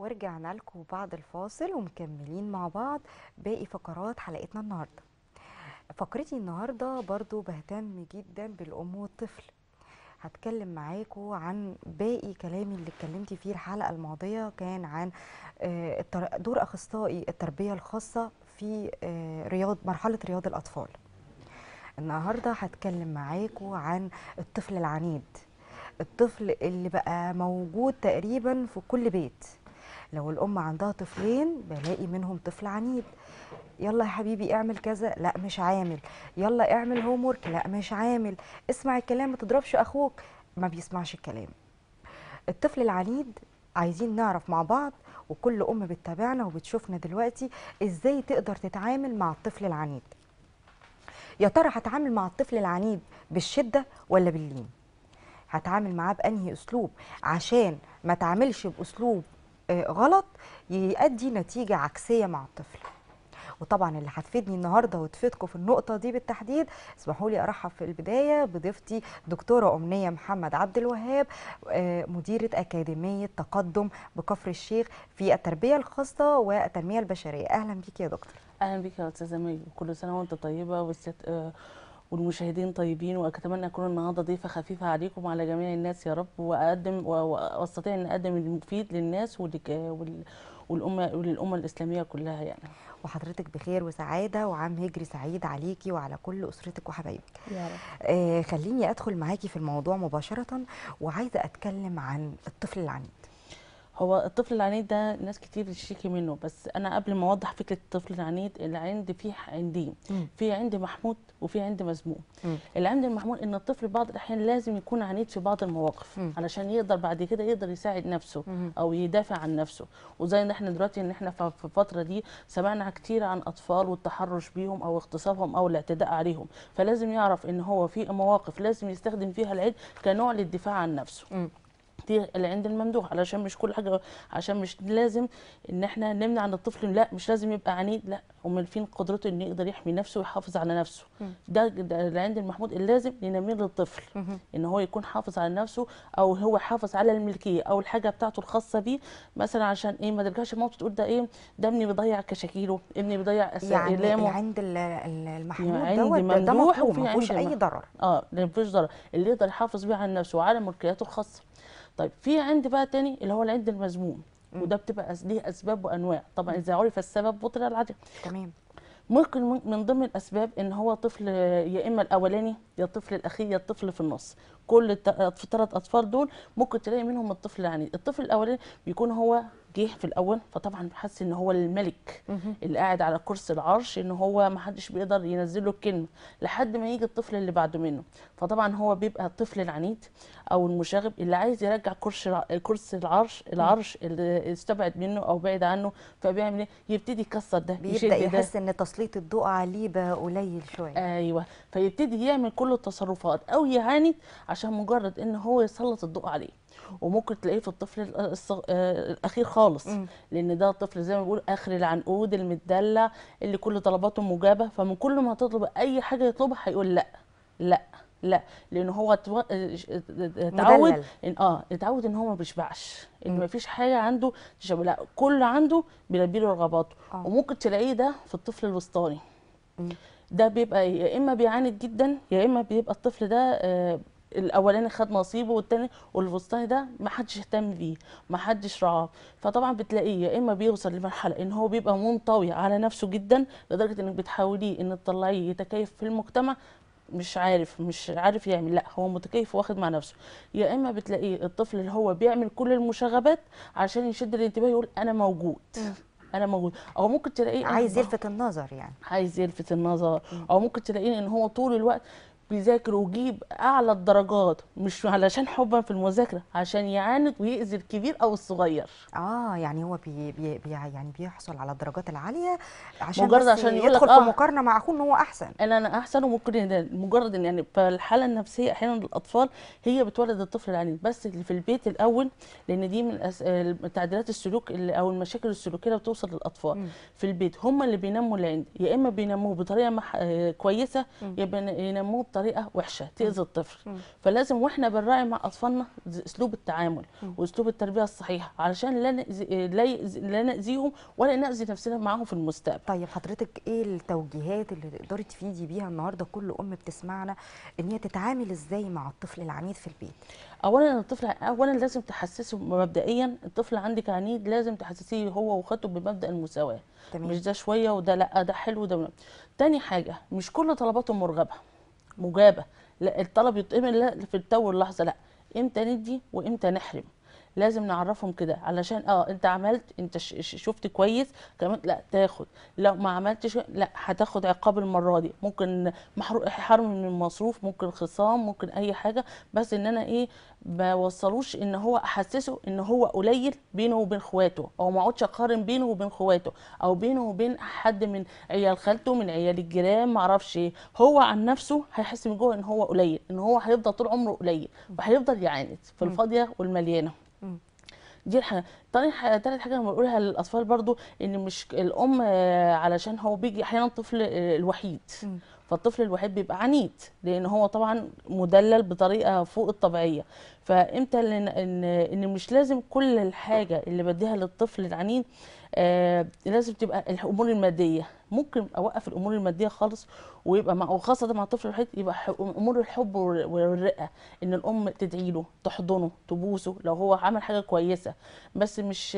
ورجعنا لكم بعد الفاصل ومكملين مع بعض باقي فقرات حلقتنا النهارده فقرتي النهارده برضو بهتم جدا بالام والطفل هتكلم معاكو عن باقي كلامي اللي اتكلمتي فيه الحلقه الماضيه كان عن آه، دور اخصائي التربيه الخاصه في آه، رياض مرحله رياض الاطفال النهارده هتكلم معاكو عن الطفل العنيد الطفل اللي بقى موجود تقريبا في كل بيت لو الام عندها طفلين بلاقي منهم طفل عنيد يلا يا حبيبي اعمل كذا لا مش عامل يلا اعمل هومورك لا مش عامل اسمع الكلام ما تضربش اخوك ما بيسمعش الكلام الطفل العنيد عايزين نعرف مع بعض وكل ام بتتابعنا وبتشوفنا دلوقتي ازاي تقدر تتعامل مع الطفل العنيد يا ترى هتعامل مع الطفل العنيد بالشده ولا باللين هتعامل معاه بانهي اسلوب عشان ما تعاملش باسلوب آه، غلط يؤدي نتيجه عكسيه مع الطفل وطبعا اللي هتفيدني النهارده وتفيدكم في النقطه دي بالتحديد اسمحوا لي ارحب في البدايه بضيفتي دكتوره امنيه محمد عبد الوهاب آه، مديره اكاديميه تقدم بكفر الشيخ في التربيه الخاصه والتنميه البشريه اهلا بيك يا دكتور اهلا بيك يا استاذه مي كل سنه وانت طيبه آه، والمشاهدين طيبين واتمنى اكون النهارده ضيفه خفيفه عليكم وعلى جميع الناس يا رب واقدم واستطيع ان اقدم المفيد للناس والامه وللامه الاسلاميه كلها يعني وحضرتك بخير وسعاده وعام هجري سعيد عليكي وعلى كل اسرتك وحبايبك يا رب آه خليني ادخل معاكي في الموضوع مباشره وعايزه اتكلم عن الطفل العنيد هو الطفل العنيد ده ناس كتير بتشتكي منه بس انا قبل ما اوضح فكره الطفل العنيد العند فيه عندين في عند محمود وفي عند مذموم العند المحمود ان الطفل بعض الاحيان لازم يكون عنيد في بعض المواقف م. علشان يقدر بعد كده يقدر يساعد نفسه م. او يدافع عن نفسه وزي ان احنا دلوقتي ان احنا في الفتره دي سمعنا كتير عن اطفال والتحرش بيهم او اغتصابهم او الاعتداء عليهم فلازم يعرف ان هو في مواقف لازم يستخدم فيها العيد كنوع للدفاع عن نفسه م. دي اللي عند الممدوح علشان مش كل حاجه عشان مش لازم ان احنا نمنع عن الطفل لا مش لازم يبقى عنيد لا امال فين قدرته انه يقدر يحمي نفسه ويحافظ على نفسه ده, ده اللي عند المحمود اللازم ننميه للطفل ان هو يكون حافظ على نفسه او هو حافظ على الملكيه او الحاجه بتاعته الخاصه بيه مثلا عشان ايه ما ترجعش مامته تقول ده ايه ده ابني بيضيع كشاكيله ابني بيضيع يعني اللي عند المحمود يعني ده ممدوح وما اي ضرر اه ما فيش ضرر اللي يقدر يحافظ بيه على نفسه وعلى ملكياته الخاصه طيب في عند بقى تاني اللي هو العند المذموم وده بتبقى ليه اسباب وانواع طبعا اذا عرف السبب بطل العدد تمام ممكن من ضمن الاسباب ان هو طفل يا اما الاولاني يا الطفل الاخير يا الطفل في النص كل ثلاث اطفال دول ممكن تلاقي منهم الطفل العنيد الطفل الاولاني بيكون هو جه في الاول فطبعا حس ان هو الملك اللي قاعد على كرسي العرش ان هو ما حدش بيقدر ينزل له الكلمه لحد ما يجي الطفل اللي بعده منه فطبعا هو بيبقى الطفل العنيد او المشاغب اللي عايز يرجع كرسي كرسي العرش العرش اللي استبعد منه او بعد عنه فبيعمل ايه يبتدي يكسر ده بيبدا يحس ان تسليط الضوء عليه بقى قليل شويه ايوه فيبتدي يعمل كل التصرفات او يعاند عشان مجرد ان هو يسلط الضوء عليه وممكن تلاقيه في الطفل آه، الاخير خالص م. لان ده الطفل زي ما بيقول اخر العنقود المدلع اللي كل طلباته مجابه فمن كل ما تطلب اي حاجه يطلبها هيقول لا لا لا لان هو تو... آه، آه، اتعود ان اه اتعود ان هو ما بيشبعش ان ما فيش حاجه عنده تشبع لا كل عنده بيلبي له رغباته آه. وممكن تلاقيه ده في الطفل الوسطاني ده بيبقى يا اما بيعاند جدا يا اما بيبقى الطفل ده الاولاني خد نصيبه والتاني والفسطاي ده ما حدش اهتم بيه ما حدش رعاه فطبعا بتلاقيه يا اما بيوصل لمرحله ان هو بيبقى منطوي على نفسه جدا لدرجه انك بتحاوليه ان تطلعيه يتكيف في المجتمع مش عارف مش عارف يعمل لا هو متكيف واخد مع نفسه يا اما بتلاقيه الطفل اللي هو بيعمل كل المشاغبات عشان يشد الانتباه يقول انا موجود انا موجود او ممكن تلاقيه عايز يلفت النظر يعني عايز يلفت النظر او ممكن تلاقيه ان هو طول الوقت بيذاكر ويجيب اعلى الدرجات مش علشان حبا في المذاكره عشان يعاند ويأذي الكبير او الصغير اه يعني هو بي بي بي يعني بيحصل على الدرجات العاليه عشان مجرد عشان يدخل في آه مقارنه مع اخوه ان هو احسن انا انا احسن وممكن مجرد ان يعني فالحاله النفسيه احيانا للاطفال هي بتولد الطفل العنيد بس اللي في البيت الاول لان دي من تعديلات السلوك او المشاكل السلوكيه اللي بتوصل للاطفال م. في البيت هم اللي بينموا العند يا اما بينموه بطريقه مح... آه، كويسه يا ينموه بطريقه بطريقه وحشه تاذي الطفل فلازم واحنا بنراعي مع اطفالنا اسلوب التعامل واسلوب التربيه الصحيحه علشان لا لا ناذيهم ولا ناذي نفسنا معاهم في المستقبل طيب حضرتك ايه التوجيهات اللي تقدري تفيدي بيها النهارده كل ام بتسمعنا ان هي تتعامل ازاي مع الطفل العنيد في البيت اولا الطفل اولا لازم تحسسه مبدئيا الطفل عندك عنيد لازم تحسسيه هو واخواته بمبدا المساواه تمام. مش ده شويه وده لا ده حلو ده تاني حاجه مش كل طلباته مرغبه مجابه لا الطلب يتقبل في التو اللحظه لا امتى ندي وامتى نحرم لازم نعرفهم كده علشان اه انت عملت انت شفت كويس كمان لا تاخد لو ما عملتش لا هتاخد عقاب المره دي ممكن حرم من المصروف ممكن خصام ممكن اي حاجه بس ان انا ايه ما وصلوش ان هو احسسه ان هو قليل بينه وبين اخواته او ما اقعدش اقارن بينه وبين اخواته او بينه وبين حد من عيال خالته من عيال الجيران ما اعرفش ايه هو عن نفسه هيحس من جوه ان هو قليل ان هو هيفضل طول عمره قليل وهيفضل يعاند في الفاضيه والمليانه دي الحاجه تاني حاجة تالت حاجه بقولها للاطفال برضو ان مش الام علشان هو بيجي احيانا الطفل آه، الوحيد فالطفل الوحيد بيبقى عنيد لان هو طبعا مدلل بطريقه فوق الطبيعيه فامتى ان ان مش لازم كل الحاجه اللي بديها للطفل العنيد آه لازم تبقى الامور الماديه ممكن اوقف الامور الماديه خالص ويبقى مع وخاصه مع الطفل الوحيد يبقى امور الحب والرقه ان الام تدعي له تحضنه تبوسه لو هو عمل حاجه كويسه بس مش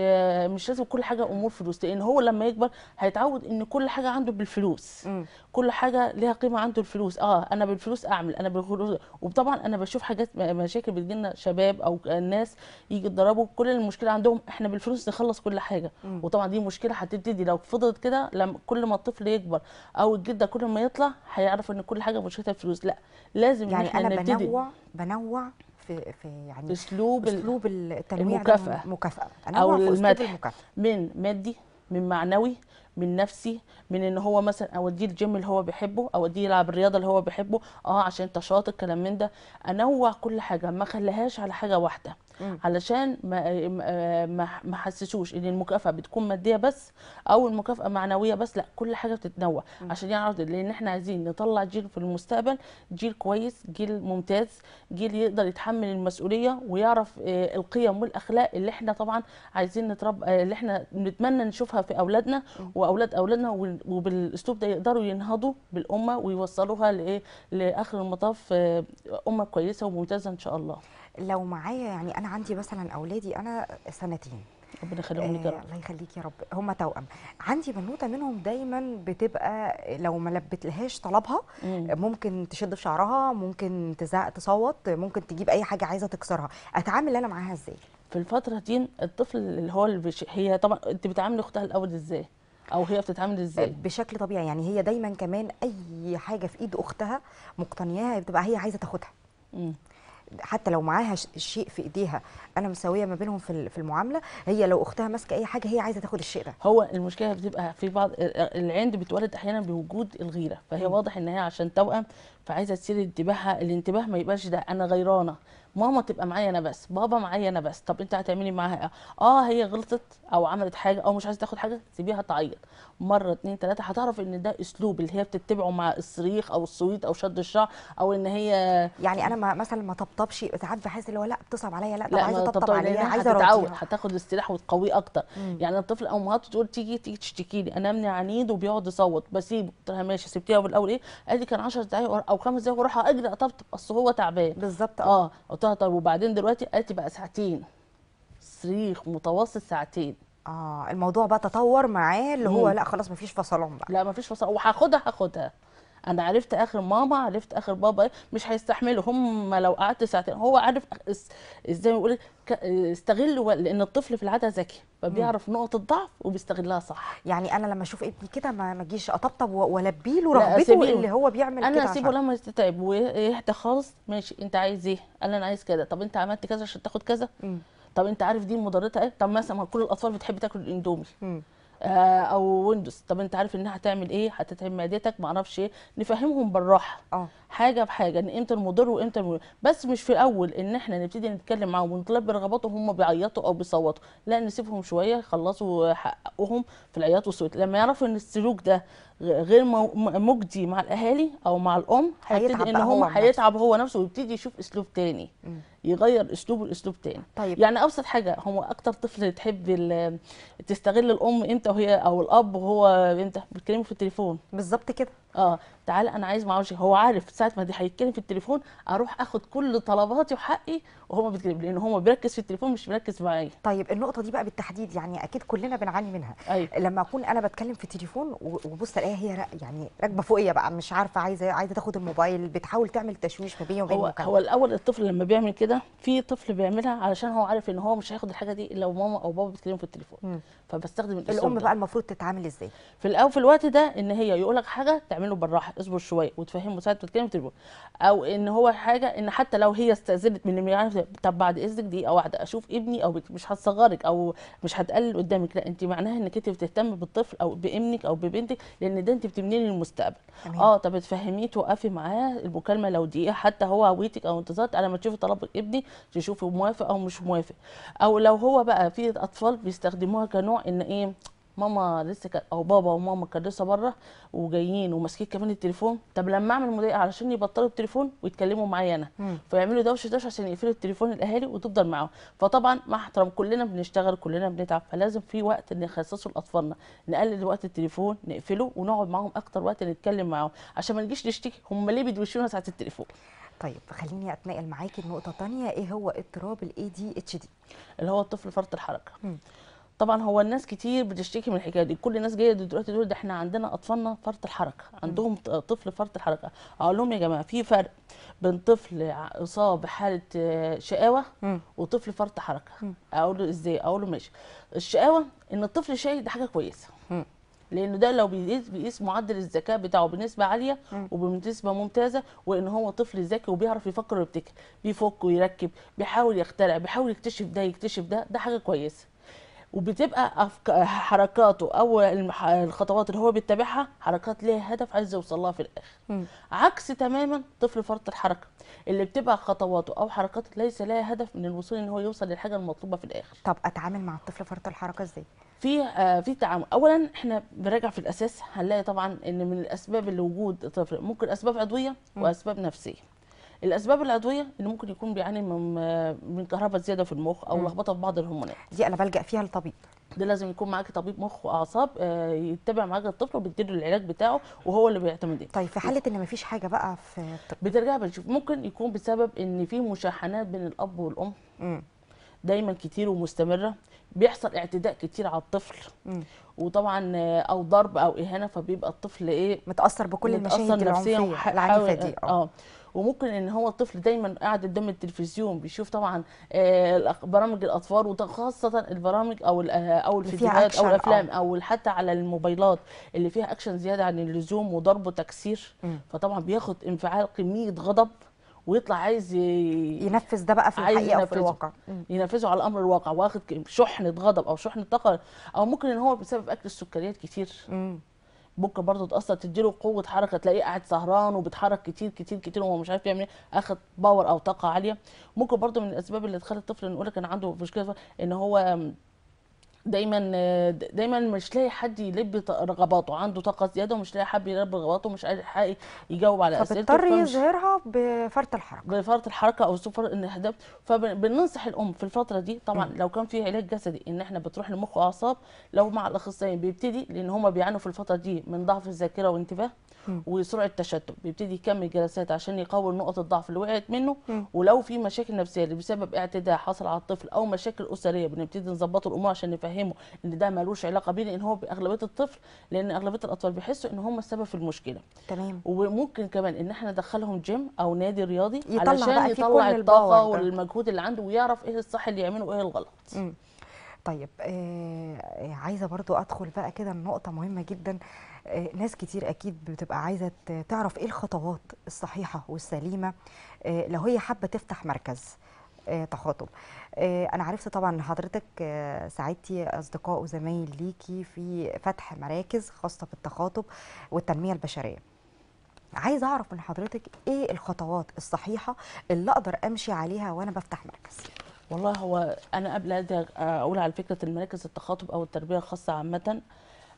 مش لازم كل حاجه امور فلوس لان هو لما يكبر هيتعود ان كل حاجه عنده بالفلوس م. كل حاجه ليها قيمه عنده الفلوس اه انا بالفلوس اعمل انا بالفلوس وطبعا انا بشوف حاجات مشاكل لنا شباب او ناس يجي يتضربوا كل المشكله عندهم احنا بالفلوس نخلص كل حاجه م. وطبعا دي مشكله هتبتدي لو فضلت كده كل ما الطفل يكبر او الجد ده كل ما يطلع هيعرف ان كل حاجه مشكلتها الفلوس لا لازم يعني انا نبتدي. بنوع بنوع في في يعني اسلوب اسلوب التنويع المكافاه مكافاه او المدح من مادي من معنوي من نفسي من ان هو مثلا اوديه الجيم اللي هو بيحبه اوديه يلعب الرياضه اللي هو بيحبه اه عشان انت شاطر كلام من ده انوع كل حاجه ما اخليهاش على حاجه واحده علشان ما ما حسسوش ان المكافاه بتكون ماديه بس او المكافاه معنويه بس لا كل حاجه بتتنوع عشان يعرف لان احنا عايزين نطلع جيل في المستقبل جيل كويس جيل ممتاز جيل يقدر يتحمل المسؤوليه ويعرف آه، القيم والاخلاق اللي احنا طبعا عايزين نتربى آه، اللي احنا بنتمنى نشوفها في اولادنا واولاد اولادنا وبالاسلوب ده يقدروا ينهضوا بالامه ويوصلوها لايه لاخر المطاف آه، امه كويسه وممتازه ان شاء الله لو معايا يعني انا عندي مثلا اولادي انا سنتين ربنا يخليهم لك يا آه، رب الله يخليك يا رب هم توأم عندي بنوته منهم دايما بتبقى لو ما لبتلهاش طلبها مم. ممكن تشد في شعرها ممكن تزعق تصوت ممكن تجيب اي حاجه عايزه تكسرها اتعامل انا معاها ازاي في الفتره دي الطفل اللي هو اللي هي طبعا انت بتعاملي اختها الاول ازاي او هي بتتعامل ازاي آه، بشكل طبيعي يعني هي دايما كمان اي حاجه في ايد اختها مقتنياها بتبقى هي عايزه تاخدها مم. حتى لو معاها شيء في ايديها انا مساويه ما بينهم في المعامله هي لو اختها ماسكه اي حاجه هي عايزه تاخد الشيء ده هو المشكله بتبقى في بعض العند بتولد احيانا بوجود الغيره فهي م. واضح ان هي عشان توأم فعايزه تثير انتباهها الانتباه ما يبقاش ده انا غيرانه ماما تبقى معايا انا بس بابا معايا انا بس طب انت هتعملي معاها إيه؟ اه هي غلطت او عملت حاجه او مش عايزه تاخد حاجه سيبيها تعيط مره اتنين تلاته هتعرف ان ده اسلوب اللي هي بتتبعه مع الصريخ او الصويت او شد الشعر او ان هي يعني انا ما مثلا ما طبطبش ساعات بحس اللي هو لا بتصعب عليا لا, لا عايزه اطبطب عليها عايزه تتعود هتاخد استراحه وتقويه اكتر مم. يعني الطفل ما تقول تيجي تيجي تشتكي لي انا ابني عنيد وبيقعد يصوت بسيبه قلت لها ماشي سبتيها الاول ايه قال لي كان 10 دقايق او خمس دقايق واروح اجري اطبطب اصل هو تعبان بالظبط اه, آه، قلت لها طب وبعدين دلوقتي قالت بقى ساعتين صريخ متواصل ساعتين اه الموضوع بقى تطور معاه اللي هو لا خلاص مفيش فصلان بقى لا مفيش فصلان وهاخدها هاخدها انا عرفت اخر ماما عرفت اخر بابا مش هيستحملوا هم لو قعدت ساعتين هو عارف ازاي يقول استغل لان الطفل في العاده ذكي فبيعرف نقط الضعف وبيستغلها صح يعني انا لما اشوف ابني كده ما اجيش اطبطب والبي له رغبته اللي هو بيعمل كده انا اسيبه لما يتعب ويهدى خالص ماشي انت عايز ايه قال انا عايز كده طب انت عملت كذا عشان تاخد كذا مم. طب انت عارف دي مضرتها ايه طب مثلا كل الاطفال بتحب تاكل الاندومي آه، او ويندوز طب انت عارف انها هتعمل ايه هتتعب معدتك ما اعرفش ايه نفهمهم بالراحه أوه. حاجه بحاجه ان امتى المضر وامتى المضر بس مش في الاول ان احنا نبتدي نتكلم معاهم ونطلب برغباتهم هم بيعيطوا او بيصوتوا لا نسيبهم شويه يخلصوا حقهم في العياط والصوت لما يعرفوا ان السلوك ده غير مجدي مع الاهالي او مع الام هيبتدي ان هو هيتعب هو نفسه ويبتدي يشوف اسلوب تاني يغير اسلوبه لاسلوب تاني طيب. يعني ابسط حاجه هو اكتر طفل تحب تستغل الام امتى وهي او الاب وهو امتى بتكلمه في التليفون بالظبط كده اه تعالى انا عايز معرفش هو عارف ساعه ما دي هيتكلم في التليفون اروح اخد كل طلباتي وحقي وهو بيتكلم لان هو بيركز في التليفون مش بيركز معايا طيب النقطه دي بقى بالتحديد يعني اكيد كلنا بنعاني منها أيوة. لما اكون انا بتكلم في التليفون وبص الاقيها هي يعني راكبه فوقيه بقى مش عارفه عايزه عايزه تاخد الموبايل بتحاول تعمل تشويش ما بيني وبين هو, هو الاول الطفل لما بيعمل كده في طفل بيعملها علشان هو عارف ان هو مش هياخد الحاجه دي الا ماما او بابا بيتكلموا في التليفون م. فبستخدم الام بقى المفروض تتعامل ازاي في الاول في الوقت ده ان هي يقول لك حاجه تعمله بالراحه اصبر شويه وتفهمه ساعه تتكلم تربط او ان هو حاجه ان حتى لو هي استاذنت من اللي يعني طب بعد اذنك دقيقه واحده اشوف ابني او مش هتصغرك او مش هتقلل قدامك لا انت معناها انك انت بتهتم بالطفل او بابنك او ببنتك لان ده انت بتبني المستقبل أمين. اه طب تفهميه توقفي معاه المكالمه لو دقيقه حتى هو هويتك او انتظارك على ما تشوفي طلب ابني تشوفي موافق او مش موافق او لو هو بقى في اطفال بيستخدموها كنوع ان ايه ماما لسه ك... او بابا وماما كانوا لسه بره وجايين وماسكين كمان التليفون طب لما اعمل مضايقه علشان يبطلوا التليفون ويتكلموا معايا انا فيعملوا دوشه دوشه عشان يقفلوا التليفون الاهالي وتفضل معاهم فطبعا مع احترام كلنا بنشتغل كلنا بنتعب فلازم في وقت نخصصه لاطفالنا نقلل وقت التليفون نقفله ونقعد معاهم اكتر وقت نتكلم معاهم عشان ما نجيش نشتكي هم ليه بيدوشونا ساعه التليفون طيب خليني اتنقل معاكي لنقطه ثانيه ايه هو اضطراب الاي دي اتش دي اللي هو الطفل فرط الحركه مم. طبعا هو الناس كتير بتشتكي من الحكايه دي كل الناس جايه دلوقتي تقول ده احنا عندنا اطفالنا فرط الحركه عندهم طفل فرط الحركه اقول لهم يا جماعه في فرق بين طفل اصاب بحاله آه، شقاوه وطفل فرط حركه اقول له ازاي اقول له ماشي الشقاوه ان الطفل شايل ده حاجه كويسه لانه ده لو بيقيس معدل الذكاء بتاعه بنسبه عاليه وبنسبه ممتازه وان هو طفل ذكي وبيعرف يفكر ويبتكر بيفك ويركب بيحاول يخترع بيحاول يكتشف ده يكتشف ده ده حاجه كويسه وبتبقى حركاته او الخطوات اللي هو بيتبعها حركات ليها هدف عايز يوصلها في الاخر م. عكس تماما طفل فرط الحركه اللي بتبقى خطواته او حركاته ليس لها هدف من الوصول ان هو يوصل للحاجه المطلوبه في الاخر طب اتعامل مع الطفل فرط الحركه ازاي في آه في تعامل اولا احنا بنراجع في الاساس هنلاقي طبعا ان من الاسباب اللي وجود طفل ممكن اسباب عضويه واسباب نفسيه الاسباب العضويه اللي ممكن يكون بيعاني من من كهرباء زياده في المخ او لخبطه في بعض الهرمونات دي انا بلجا فيها لطبيب ده لازم يكون معاك طبيب مخ واعصاب آه، يتبع معاك الطفل وبيديله العلاج بتاعه وهو اللي بيعتمد عليه طيب في حاله ان مفيش حاجه بقى في الطب بترجع بنشوف ممكن يكون بسبب ان في مشاحنات بين الاب والام م. دايما كتير ومستمره بيحصل اعتداء كتير على الطفل م. وطبعا آه، او ضرب او اهانه فبيبقى الطفل ايه متاثر بكل المشاكل النفسيه العنيفه دي اه, آه. وممكن ان هو الطفل دايما قاعد قدام التلفزيون بيشوف طبعا آه، برامج الاطفال وخاصه البرامج او آه، او الفيديوهات او آه. الافلام او حتى على الموبايلات اللي فيها اكشن زياده عن اللزوم وضرب وتكسير فطبعا بياخد انفعال كميه غضب ويطلع عايز ينفذ ده بقى في الحقيقه وفي الواقع ينفذه على امر الواقع واخد شحنه غضب او شحنه طاقه او ممكن ان هو بسبب اكل السكريات كتير مم. ممكن برضه تاثر تديله قوه حركه تلاقيه قاعد سهران وبيتحرك كتير كتير كتير وهو مش عارف يعمل ايه اخد باور او طاقه عاليه ممكن برضه من الاسباب اللي تخلي الطفل نقول لك ان عنده مشكله ان هو دايما دايما مش لاقي حد يلبي رغباته عنده طاقه زياده ومش لاقي حد يلبي رغباته ومش حقيقي يجاوب على اسئلته فبيضطر يظهرها بفرط الحركه بفرط الحركه او سوبر الانهدام فبننصح الام في الفتره دي طبعا م. لو كان في علاج جسدي ان احنا بتروح لمخ واعصاب لو مع الاخصائيين بيبتدي لان هم بيعانوا في الفتره دي من ضعف الذاكره وانتباه وسرعه تشتت بيبتدي يكمل جلسات عشان يقوي نقط الضعف اللي وقعت منه ولو في مشاكل نفسيه اللي بسبب اعتداء حصل على الطفل او مشاكل اسريه بنبتدي نظبط الامور عشان نفهم يفهمه ان ده ملوش علاقه بيه لان هو باغلبيه الطفل لان اغلبيه الاطفال بيحسوا ان هم السبب في المشكله تمام وممكن كمان ان احنا ندخلهم جيم او نادي رياضي يطلع علشان يطلع الطاقه والمجهود اللي عنده ويعرف ايه الصح اللي يعمله وايه الغلط م. طيب آه عايزه برضو ادخل بقى كده النقطه مهمه جدا آه ناس كتير اكيد بتبقى عايزه تعرف ايه الخطوات الصحيحه والسليمه آه لو هي حابه تفتح مركز آه، تخاطب آه، انا عرفت طبعا حضرتك آه، ساعدتي اصدقاء وزمايل ليكي في فتح مراكز خاصه بالتخاطب والتنميه البشريه عايز اعرف من حضرتك ايه الخطوات الصحيحه اللي اقدر امشي عليها وانا بفتح مركز والله هو انا قبل اقول على فكره المراكز التخاطب او التربيه الخاصه عامه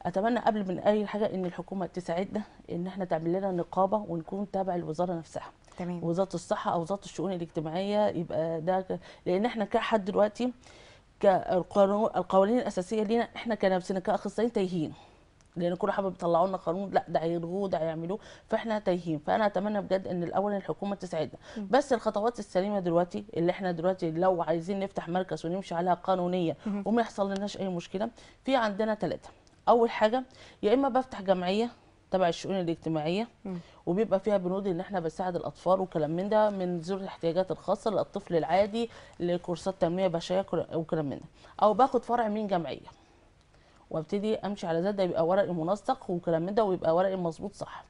اتمنى قبل من اي حاجه ان الحكومه تساعدنا ان احنا تعمل لنا نقابه ونكون تابع الوزاره نفسها تمام وزاره الصحه او وزاره الشؤون الاجتماعيه يبقى ده لان احنا كحد دلوقتي كالقانون القوانين الاساسيه لينا احنا كنفسنا كاخصائيين تايهين لان كل حبه بيطلعوا لنا قانون لا ده هيلغوه ده هيعملوه فاحنا تايهين فانا اتمنى بجد ان الاول الحكومه تساعدنا بس الخطوات السليمه دلوقتي اللي احنا دلوقتي لو عايزين نفتح مركز ونمشي عليها قانونيه وما يحصل لناش اي مشكله في عندنا ثلاثه اول حاجه يا اما بفتح جمعيه تبع الشؤون الاجتماعيه م. وبيبقى فيها بنود ان احنا بنساعد الاطفال وكلام من ده من ذوي الاحتياجات الخاصه للطفل العادي لكورسات تنميه بشريه وكلام من ده او باخد فرع من جمعيه وابتدي امشي على ده ده يبقى ورقي منسق وكلام من ده ويبقى ورقي مظبوط صح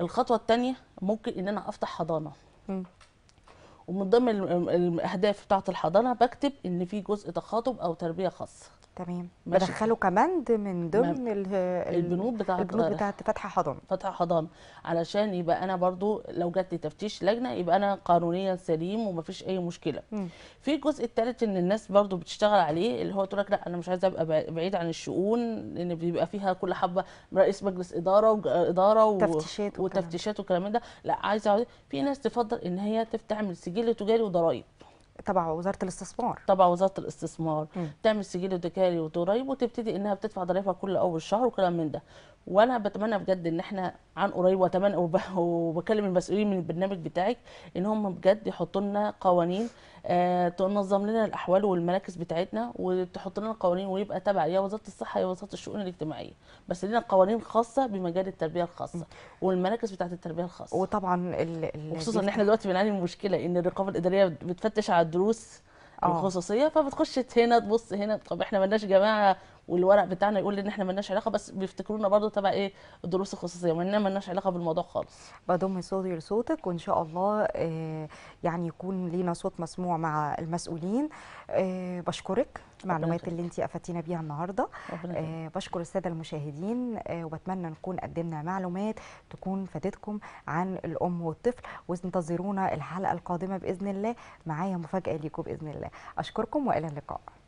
الخطوه الثانيه ممكن ان انا افتح حضانه ومن ضمن الاهداف بتاعه الحضانه بكتب ان في جزء تخاطب او تربيه خاصه تمام بدخله كمند من ضمن البنود بتاعه البنود بتاعه فتح حضانه فتح حضانه علشان يبقى انا برضو لو جات لي تفتيش لجنه يبقى انا قانونيا سليم ومفيش اي مشكله م. في الجزء الثالث ان الناس برضو بتشتغل عليه اللي هو تقول لك لا انا مش عايزه ابقى بعيد عن الشؤون لان بيبقى فيها كل حبه رئيس مجلس اداره واداره وتفتيشات وتفتيشات والكلام ده لا عايزه في ناس تفضل ان هي تفتح من سجل تجاري وضرائب تبع وزاره الاستثمار تبع وزاره الاستثمار م. تعمل سجل ذكاري وضرايب وتبتدي انها بتدفع ضرائبها كل اول شهر وكلام من ده وانا بتمنى بجد ان احنا عن قريب واتمنى وبكلم المسؤولين من البرنامج بتاعك ان هم بجد يحطوا لنا قوانين آه تنظم لنا الاحوال والمراكز بتاعتنا وتحط لنا قوانين ويبقى تبع يا وزاره الصحه يا وزاره الشؤون الاجتماعيه بس لنا قوانين خاصه بمجال التربيه الخاصه والمراكز بتاعه التربيه الخاصه وطبعا وخصوصا ان احنا دلوقتي بنعاني من مشكله ان الرقابه الاداريه بتفتش على الدروس آه. الخصوصيه فبتخش هنا تبص هنا طب احنا مالناش جماعه والورق بتاعنا يقول ان احنا مالناش علاقه بس بيفتكرونا برضو تبع ايه الدروس الخصوصيه واننا مالناش علاقه بالموضوع خالص بضم صوتي لصوتك وان شاء الله آه، يعني يكون لينا صوت مسموع مع المسؤولين آه، بشكرك المعلومات اللي انت افدتينا بيها النهارده آه، بشكر الساده المشاهدين وبتمنى نكون قدمنا معلومات تكون فادتكم عن الام والطفل وانتظرونا الحلقه القادمه باذن الله معايا مفاجاه ليكم باذن الله اشكركم والى اللقاء